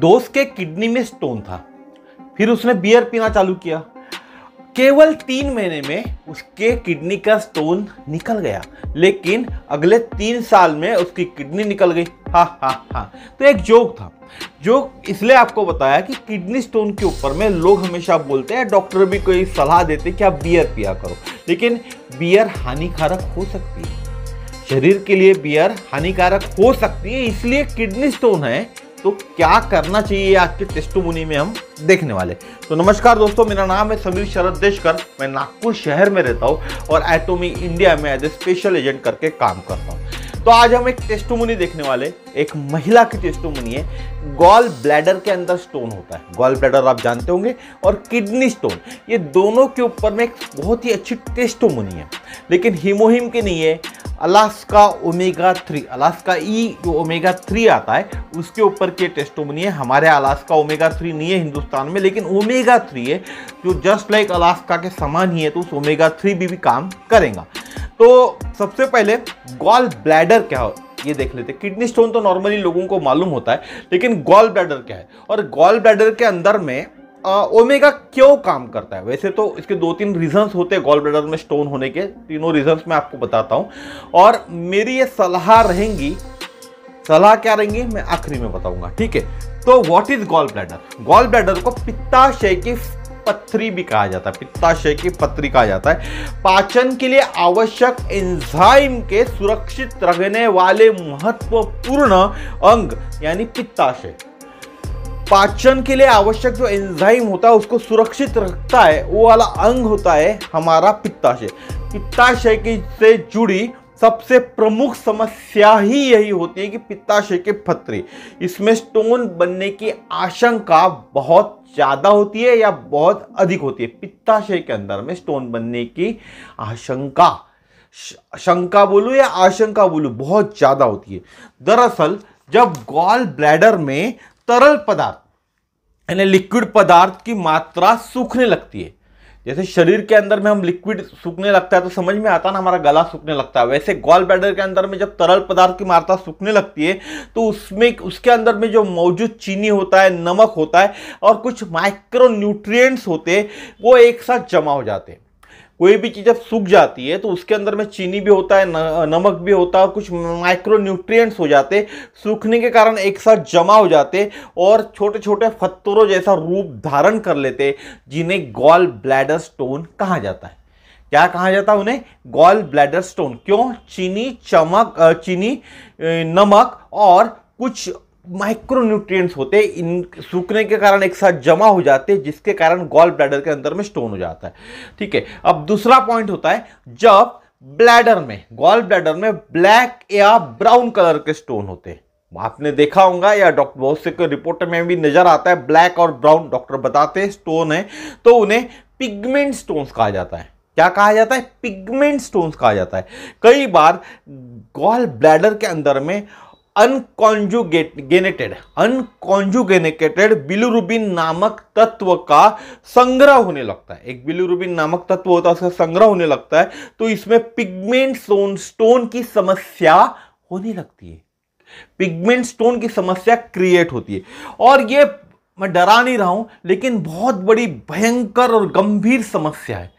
दोस्त के किडनी में स्टोन था फिर उसने बियर पीना चालू किया केवल तीन महीने में उसके किडनी का स्टोन निकल गया लेकिन अगले तीन साल में उसकी किडनी निकल गई हा हा हा तो एक जोक था जोक इसलिए आपको बताया कि किडनी स्टोन के ऊपर में लोग हमेशा बोलते हैं डॉक्टर भी कोई सलाह देते कि आप बियर पिया करो लेकिन बियर हानिकारक हो सकती है शरीर के लिए बियर हानिकारक हो सकती है इसलिए किडनी स्टोन है तो क्या करना चाहिए आज के मुनि में हम देखने वाले तो नमस्कार दोस्तों मेरा नाम है समीर शरद देशकर मैं नागपुर शहर में रहता हूँ और एटोमी इंडिया में एज ए स्पेशल एजेंट करके काम करता हूँ तो आज हम एक टेस्ट देखने वाले एक महिला की टेस्ट है गॉल ब्लैडर के अंदर स्टोन होता है गॉल ब्लैडर आप जानते होंगे और किडनी स्टोन ये दोनों के ऊपर में एक बहुत ही अच्छी टेस्ट है लेकिन हिमोहिम के नहीं है Alaska omega three Alaska E जो ओमेगा थ्री आता है उसके ऊपर के टेस्टों है हमारे अलास्का ओमेगा थ्री नहीं है हिंदुस्तान में लेकिन ओमेगा थ्री है जो जस्ट लाइक अलास्का के समान ही है तो उस ओमेगा थ्री भी, भी काम करेगा तो सबसे पहले गॉल ब्लैडर क्या हो ये देख लेते हैं किडनी स्टोन तो नॉर्मली लोगों को मालूम होता है लेकिन गॉल ब्लैडर क्या है और गॉल ब्लैडर के अंदर में ओमेगा क्यों काम करता है वैसे तो इसके दो तीन रीजंस होते हैं गॉल ब्लैडर में स्टोन होने के तीनों रीजंस मैं आपको बताता हूं और मेरी ये सलाह रहेंगी सलाह क्या रहेंगी मैं आखिरी में बताऊंगा ठीक है तो what is gall bladder gall bladder को पित्ताशय की पत्थरी भी कहा जाता है पित्ताशय की पत्थरी कहा जाता है पाचन के लिए आवश्यक एंजाइम के सुरक्षित रखने वाले महत्वपूर्ण अंग यानी पित्ताशय पाचन के लिए आवश्यक जो एंजाइम होता है उसको सुरक्षित रखता है वो वाला अंग होता है हमारा पित्ताशय पित्ताशय की से जुड़ी सबसे प्रमुख समस्या ही यही होती है कि पित्ताशय के फतरे इसमें स्टोन बनने की आशंका बहुत ज़्यादा होती है या बहुत अधिक होती है पित्ताशय के अंदर में स्टोन बनने की आशंका शंका बोलूँ या आशंका बोलू बहुत ज़्यादा होती है दरअसल जब गॉल ब्लैडर में तरल पदार्थ यानी लिक्विड पदार्थ की मात्रा सूखने लगती है जैसे शरीर के अंदर में हम लिक्विड सूखने लगता है तो समझ में आता ना हमारा गला सूखने लगता है वैसे गॉल बैडर के अंदर में जब तरल पदार्थ की मात्रा सूखने लगती है तो उसमें उसके अंदर में जो मौजूद चीनी होता है नमक होता है और कुछ माइक्रो न्यूट्रिएंट्स होते हैं वो एक साथ जमा हो जाते हैं कोई भी चीज़ जब सूख जाती है तो उसके अंदर में चीनी भी होता है नमक भी होता है और कुछ माइक्रो न्यूट्रिएंट्स हो जाते सूखने के कारण एक साथ जमा हो जाते और छोटे छोटे पत्थरों जैसा रूप धारण कर लेते जिन्हें गॉल ब्लैडर स्टोन कहा जाता है क्या कहा जाता है उन्हें गॉल ब्लैडर स्टोन क्यों चीनी चमक चीनी नमक और कुछ माइक्रो न्यूट्रिएंट्स होते इन सूखने के कारण एक साथ जमा हो जाते हैं जिसके कारण गॉल ब्लैडर के अंदर में स्टोन हो जाता है ठीक है अब दूसरा पॉइंट होता है जब ब्लैडर में गॉल ब्लैडर में ब्लैक या ब्राउन कलर के स्टोन होते हैं आपने देखा होगा या डॉक्टर बहुत से रिपोर्ट में भी नजर आता है ब्लैक और ब्राउन डॉक्टर बताते हैं स्टोन है तो उन्हें पिगमेंट स्टोन्स कहा जाता है क्या कहा जाता है पिगमेंट स्टोन्स कहा जाता है कई बार गॉल ब्लैडर के अंदर में अनकॉन्जुगेटेड अनकॉन्जुगेनेटेड बिलुरुबिन नामक तत्व का संग्रह होने लगता है एक बिलुरुबिन नामक तत्व होता है उसका संग्रह होने लगता है तो इसमें पिगमेंट सोन स्टोन की समस्या होने लगती है पिगमेंट स्टोन की समस्या क्रिएट होती है और ये मैं डरा नहीं रहा हूं लेकिन बहुत बड़ी भयंकर और गंभीर समस्या है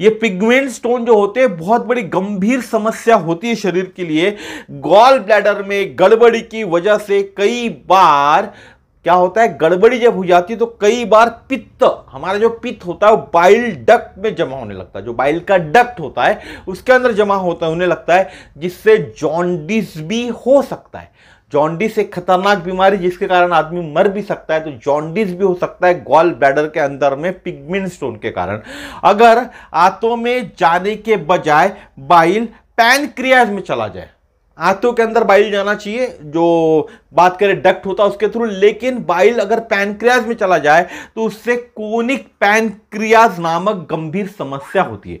ये पिगमेंट स्टोन जो होते हैं बहुत बड़ी गंभीर समस्या होती है शरीर के लिए गॉल ब्लैडर में गड़बड़ी की वजह से कई बार क्या होता है गड़बड़ी जब हो जाती है तो कई बार पित्त हमारा जो पित्त होता है वो बाइल डक्ट में जमा होने लगता है जो बाइल का डक्ट होता है उसके अंदर जमा होता होने लगता है जिससे जॉन्डिस भी हो सकता है जॉन्डिस एक खतरनाक बीमारी जिसके कारण आदमी मर भी सकता है तो जॉन्डिस भी हो सकता है गॉल ब्लैडर के अंदर में पिगमिन स्टोन के कारण अगर आंतों में जाने के बजाय बाइल पैनक्रियाज में चला जाए आंतों के अंदर बाइल जाना चाहिए जो बात करें डक्ट होता है उसके थ्रू लेकिन बाइल अगर पैनक्रियाज में चला जाए तो उससे क्रोनिक पैनक्रियाज नामक गंभीर समस्या होती है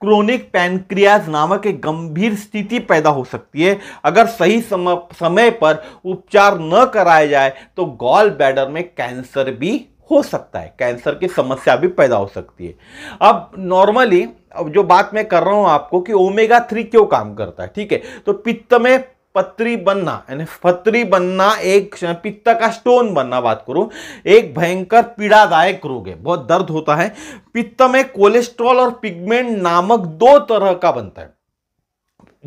क्रोनिक पैनक्रियाज नामक एक गंभीर स्थिति पैदा हो सकती है अगर सही समय पर उपचार न कराया जाए तो गॉल बैडर में कैंसर भी हो सकता है कैंसर की समस्या भी पैदा हो सकती है अब नॉर्मली अब जो बात मैं कर रहा हूं आपको कि ओमेगा थ्री क्यों काम करता है ठीक है तो पित्त में पत्री बनना यानी पत्री बनना एक पित्त का स्टोन बनना बात करूं एक भयंकर पीड़ादायक रोग है बहुत दर्द होता है पित्त में कोलेस्ट्रॉल और पिगमेंट नामक दो तरह का बनता है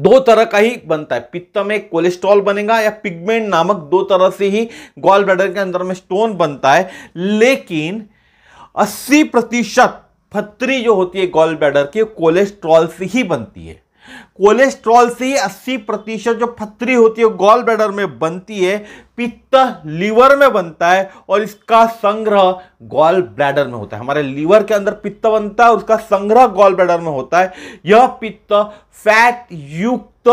दो तरह का ही बनता है पित्त में कोलेस्ट्रॉल बनेगा या पिगमेंट नामक दो तरह से ही गॉल ब्लैडर के अंदर में स्टोन बनता है लेकिन 80 प्रतिशत फतरी जो होती है गॉल ब्लैडर की कोलेस्ट्रॉल से ही बनती है कोलेस्ट्रॉल से 80 प्रतिशत जो फतरी होती है गॉल ब्लैडर में बनती है पित्त लीवर में बनता है और इसका संग्रह गॉल ब्लैडर में होता है हमारे लीवर के अंदर पित्त बनता है उसका संग्रह गॉल ब्लैडर में होता है यह पित्त फैट युक्त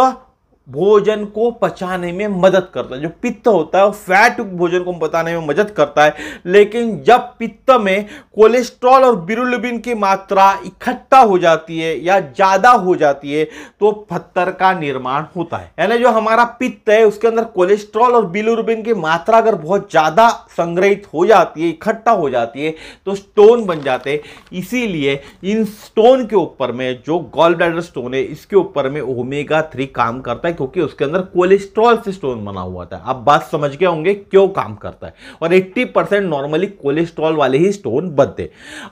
भोजन को पचाने में मदद करता है जो पित्त होता है वो फैट भोजन को बताने में मदद करता है लेकिन जब पित्त में कोलेस्ट्रॉल और बिरुलबिन की मात्रा इकट्ठा हो जाती है या ज़्यादा हो जाती है तो पत्थर का निर्माण होता है यानी जो हमारा पित्त है उसके अंदर कोलेस्ट्रॉल और बिलुरबिन की मात्रा अगर बहुत ज़्यादा संग्रहित हो जाती है इकट्ठा हो जाती है तो स्टोन बन जाते इसीलिए इन स्टोन के ऊपर में जो गॉल ब्लैडर स्टोन है इसके ऊपर में ओमेगा थ्री काम करता है स्ट्रेंथ तो होकर उसके अंदर कोलेस्ट्रॉल से स्टोन बना हुआ था आप बात समझ गए होंगे क्यों काम करता है और 80 परसेंट नॉर्मली कोलेस्ट्रॉल वाले ही स्टोन बनते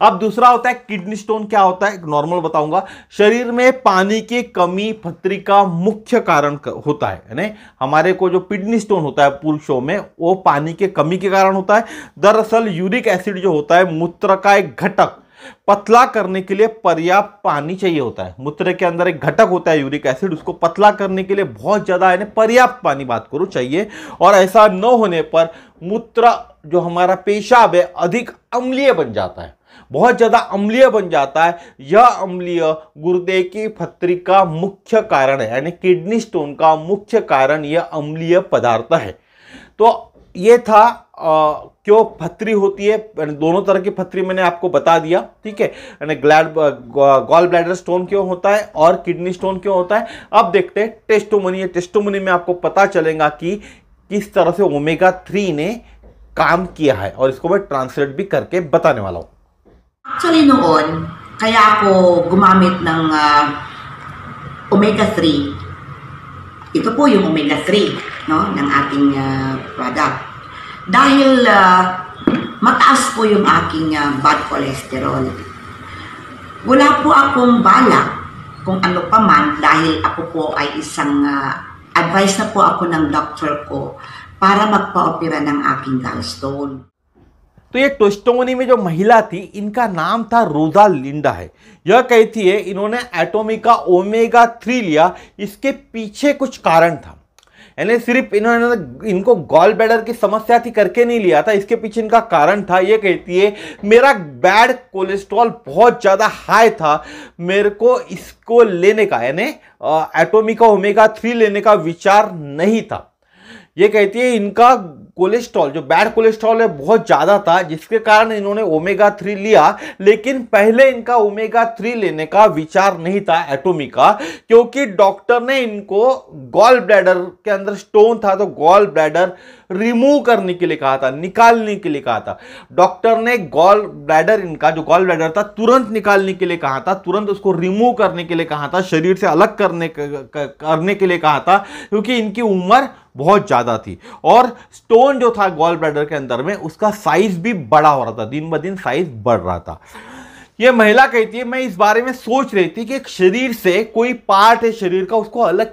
अब दूसरा होता है किडनी स्टोन क्या होता है नॉर्मल बताऊंगा शरीर में पानी की कमी फतरी का मुख्य कारण होता है ने? हमारे को जो किडनी स्टोन होता है पुरुषों में वो पानी के कमी के कारण होता है दरअसल यूरिक एसिड जो होता है मूत्र का एक घटक पतला करने के लिए पर्याप्त पानी चाहिए होता है मूत्र के अंदर एक घटक होता है यूरिक एसिड उसको पतला करने के लिए बहुत ज़्यादा यानी पर्याप्त पानी बात करो चाहिए और ऐसा न होने पर मूत्र जो हमारा पेशाब है अधिक अम्लीय बन जाता है बहुत ज़्यादा अम्लीय बन जाता है यह अम्लीय गुर्दे की फतरी का मुख्य कारण है यानी किडनी स्टोन का मुख्य कारण यह अम्लीय पदार्थ है तो ये था क्यों फत्री होती है दोनों तरह की फत्री मैंने आपको बता दिया ठीक है यानी ग्लैड गॉल ब्लैडर स्टोन क्यों होता है और किडनी स्टोन क्यों होता है अब देखते हैं टेस्टोमनी है टेस्टोमनी में आपको पता चलेगा कि किस तरह से ओमेगा थ्री ने काम किया है और इसको मैं ट्रांसलेट भी करके बताने वाला हूँ एक्चुअली नोन kaya ako gumamit ng uh, omega-3. Ito po yung omega-3 no, ng ating uh, product. Dahil uh, mataas po yung aking uh, bad cholesterol. Wala po akong balak kung ano pa man dahil ako po ay isang uh, advice na po ako ng doctor ko para magpa-opera ng aking gallstone. तो ये टोस्टोनी में जो महिला थी इनका नाम था रोजा लिंडा है यह कहती है इन्होंने एटोमी का ओमेगा थ्री लिया इसके पीछे कुछ कारण था यानी सिर्फ इन्होंने इनको गॉल बैडर की समस्या थी करके नहीं लिया था इसके पीछे इनका कारण था ये कहती है मेरा बैड कोलेस्ट्रॉल बहुत ज़्यादा हाई था मेरे को इसको लेने का यानी एटोमिका ओमेगा थ्री लेने का विचार नहीं था ये कहती है इनका कोलेस्ट्रॉल जो बैड कोलेस्ट्रॉल है बहुत ज़्यादा था जिसके कारण इन्होंने ओमेगा थ्री लिया लेकिन पहले इनका ओमेगा थ्री लेने का विचार नहीं था एटोमी का क्योंकि डॉक्टर ने इनको गॉल ब्लैडर के अंदर स्टोन था तो गॉल ब्लैडर रिमूव करने के लिए कहा था निकालने के लिए कहा था डॉक्टर ने गॉल ब्लैडर इनका जो गॉल ब्लैडर था तुरंत निकालने के लिए कहा था तुरंत उसको रिमूव करने के लिए कहा था शरीर से अलग करने करने के लिए कहा था क्योंकि इनकी उम्र बहुत ज़्यादा थी और स्टोन स्टोन जो था गॉल ब्लैडर के अंदर में उसका साइज भी बड़ा हो रहा था दिन ब दिन साइज बढ़ रहा था ये महिला कहती है मैं इस बारे में सोच रही थी कि शरीर से कोई पार्ट है शरीर का उसको अलग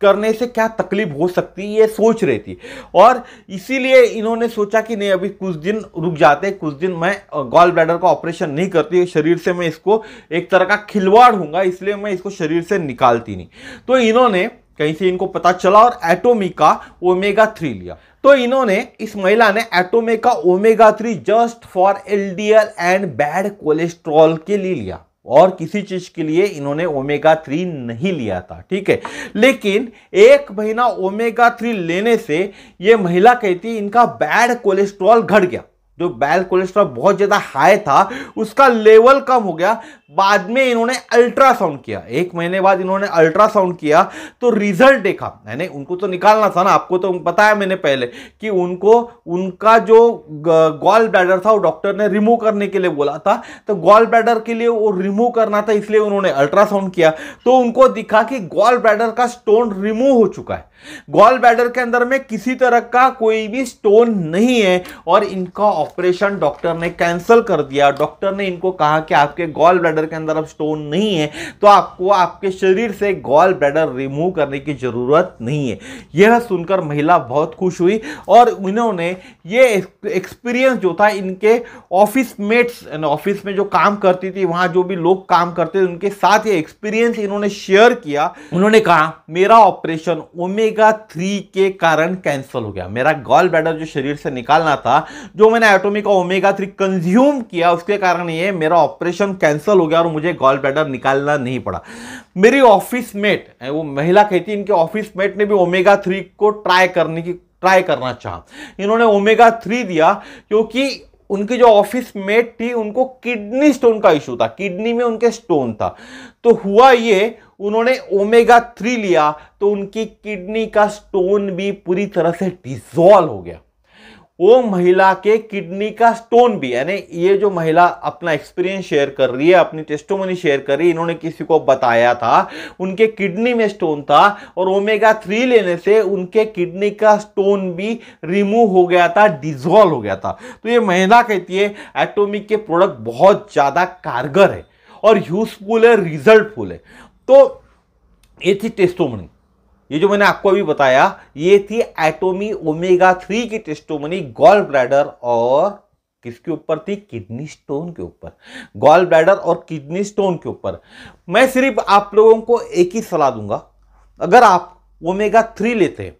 करने से क्या तकलीफ हो सकती है ये सोच रही थी और इसीलिए इन्होंने सोचा कि नहीं अभी कुछ दिन रुक जाते कुछ दिन मैं गॉल ब्लैडर का ऑपरेशन नहीं करती शरीर से मैं इसको एक तरह का खिलवाड़ हूँ इसलिए मैं इसको शरीर से निकालती नहीं तो इन्होंने कहीं से इनको पता चला और एटोमी का ओमेगा थ्री लिया तो इन्होंने इस महिला ने एटोमी का omega three just for LDL and bad cholesterol के लिए लिया और किसी चीज के लिए इन्होंने ओमेगा थ्री नहीं लिया था ठीक है लेकिन एक महीना ओमेगा थ्री लेने से ये महिला कहती इनका बैड कोलेस्ट्रॉल घट गया जो बैल कोलेस्ट्रॉल बहुत ज़्यादा हाई था उसका लेवल कम हो गया बाद में इन्होंने अल्ट्रासाउंड किया एक महीने बाद इन्होंने अल्ट्रासाउंड किया तो रिजल्ट देखा यानी उनको तो निकालना था ना आपको तो बताया मैंने पहले कि उनको उनका जो गॉल ब्लैडर था वो डॉक्टर ने रिमूव करने के लिए बोला था तो गॉल ब्लैडर के लिए वो रिमूव करना था इसलिए उन्होंने अल्ट्रासाउंड किया तो उनको दिखा कि गॉल ब्लैडर का स्टोन रिमूव हो चुका है गॉल ब्लैडर के अंदर में किसी तरह का कोई भी स्टोन नहीं है और इनका ऑपरेशन डॉक्टर ने कैंसिल कर दिया डॉक्टर ने इनको कहा कि आपके गॉल ब्लैडर ब्लैडर के अंदर अब स्टोन नहीं है तो आपको आपके शरीर से गॉल ब्लैडर रिमूव करने की ज़रूरत नहीं है यह सुनकर महिला बहुत खुश हुई और उन्होंने ये एक्सपीरियंस जो था इनके ऑफिस मेट्स ऑफिस में जो काम करती थी वहां जो भी लोग काम करते थे उनके साथ ये एक्सपीरियंस इन्होंने शेयर किया उन्होंने कहा मेरा ऑपरेशन ओमेगा थ्री के कारण कैंसिल हो गया मेरा गॉल ब्लैडर जो शरीर से निकालना था जो मैंने एटोमी का ओमेगा थ्री कंज्यूम किया उसके कारण ये मेरा ऑपरेशन कैंसिल हो गया और मुझे गॉल ब्लैडर निकालना नहीं पड़ा मेरी ऑफिस मेट वो महिला कहती है इनके ऑफिस मेट ने भी ओमेगा थ्री को ट्राई करने की ट्राई करना चाहा इन्होंने ओमेगा थ्री दिया क्योंकि उनकी जो ऑफिस मेट थी उनको किडनी स्टोन का इशू था किडनी में उनके स्टोन था तो हुआ ये उन्होंने ओमेगा थ्री लिया तो उनकी किडनी का स्टोन भी पूरी तरह से डिजॉल्व हो गया वो महिला के किडनी का स्टोन भी यानी ये जो महिला अपना एक्सपीरियंस शेयर कर रही है अपनी टेस्टोमनी शेयर कर रही है इन्होंने किसी को बताया था उनके किडनी में स्टोन था और ओमेगा थ्री लेने से उनके किडनी का स्टोन भी रिमूव हो गया था डिजॉल्व हो गया था तो ये महिला कहती है एटोमिक के प्रोडक्ट बहुत ज़्यादा कारगर है और यूजफुल है रिजल्टफुल है तो ये थी टेस्टोमनी ये जो मैंने आपको अभी बताया ये थी एटोमी ओमेगा थ्री की टेस्टोमनी गॉल ब्लैडर और किसके ऊपर थी किडनी स्टोन के ऊपर गॉल ब्लैडर और किडनी स्टोन के ऊपर मैं सिर्फ आप लोगों को एक ही सलाह दूंगा अगर आप ओमेगा थ्री लेते हैं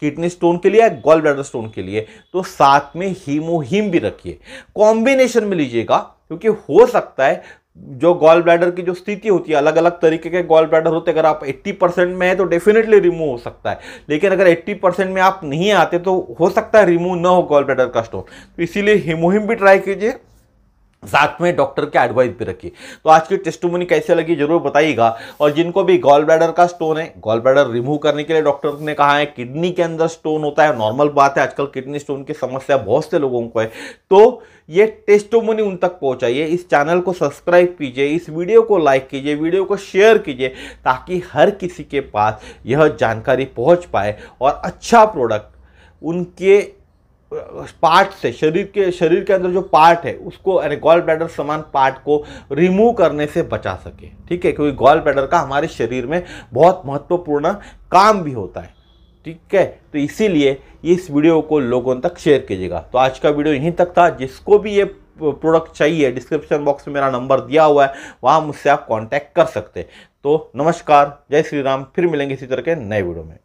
किडनी स्टोन के लिए या गॉल ब्लैडर स्टोन के लिए तो साथ में हीमोहीम भी रखिए कॉम्बिनेशन में लीजिएगा क्योंकि हो सकता है जो गॉल ब्लैडर की जो स्थिति होती है अलग अलग तरीके के गॉल ब्लैडर होते हैं अगर आप 80 परसेंट में है तो डेफिनेटली रिमूव हो सकता है लेकिन अगर 80 परसेंट में आप नहीं आते तो हो सकता है रिमूव ना हो गॉल ब्लैडर का स्टोन तो इसीलिए हिमोहिम भी ट्राई कीजिए साथ में डॉक्टर के एडवाइस भी रखिए तो आज की टेस्टोमनी कैसे लगी जरूर बताइएगा और जिनको भी गॉल ब्लैडर का स्टोन है गॉल ब्लैडर रिमूव करने के लिए डॉक्टर ने कहा है किडनी के अंदर स्टोन होता है नॉर्मल बात है आजकल किडनी स्टोन की समस्या बहुत से लोगों को है तो ये टेस्टोमनी उन तक पहुंचाइए इस चैनल को सब्सक्राइब कीजिए इस वीडियो को लाइक कीजिए वीडियो को शेयर कीजिए ताकि हर किसी के पास यह जानकारी पहुँच पाए और अच्छा प्रोडक्ट उनके पार्ट से शरीर के शरीर के अंदर जो पार्ट है उसको यानी गॉल ब्लैडर समान पार्ट को रिमूव करने से बचा सके ठीक है क्योंकि गॉल ब्लैडर का हमारे शरीर में बहुत महत्वपूर्ण काम भी होता है ठीक है तो इसीलिए इस वीडियो को लोगों तक शेयर कीजिएगा तो आज का वीडियो यहीं तक था जिसको भी ये प्रोडक्ट चाहिए डिस्क्रिप्शन बॉक्स में मेरा नंबर दिया हुआ है वहाँ मुझसे आप कॉन्टैक्ट कर सकते हैं तो नमस्कार जय श्री राम फिर मिलेंगे इसी तरह के नए वीडियो में